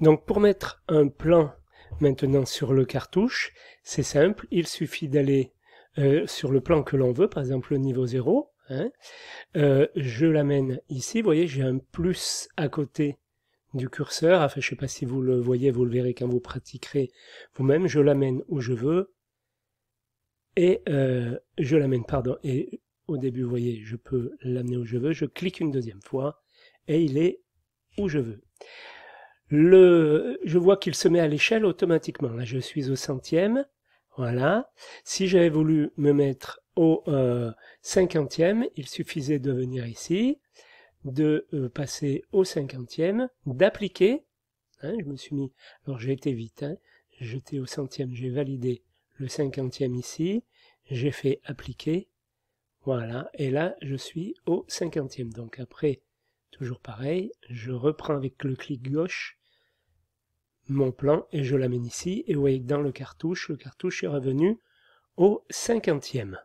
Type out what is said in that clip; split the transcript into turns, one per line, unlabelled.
Donc pour mettre un plan maintenant sur le cartouche, c'est simple, il suffit d'aller euh, sur le plan que l'on veut, par exemple le niveau 0, hein, euh, je l'amène ici, vous voyez j'ai un plus à côté du curseur, enfin je sais pas si vous le voyez, vous le verrez quand vous pratiquerez vous-même, je l'amène où je veux, et euh, je l'amène, pardon, et au début, vous voyez, je peux l'amener où je veux, je clique une deuxième fois, et il est où je veux. Le, je vois qu'il se met à l'échelle automatiquement. Là, je suis au centième. Voilà. Si j'avais voulu me mettre au euh, cinquantième, il suffisait de venir ici, de euh, passer au cinquantième, d'appliquer. Hein, je me suis mis. Alors j'ai été vite. Hein. J'étais au centième. J'ai validé le cinquantième ici. J'ai fait appliquer. Voilà. Et là, je suis au cinquantième. Donc après, toujours pareil, je reprends avec le clic gauche mon plan et je l'amène ici et vous voyez que dans le cartouche, le cartouche est revenu au cinquantième.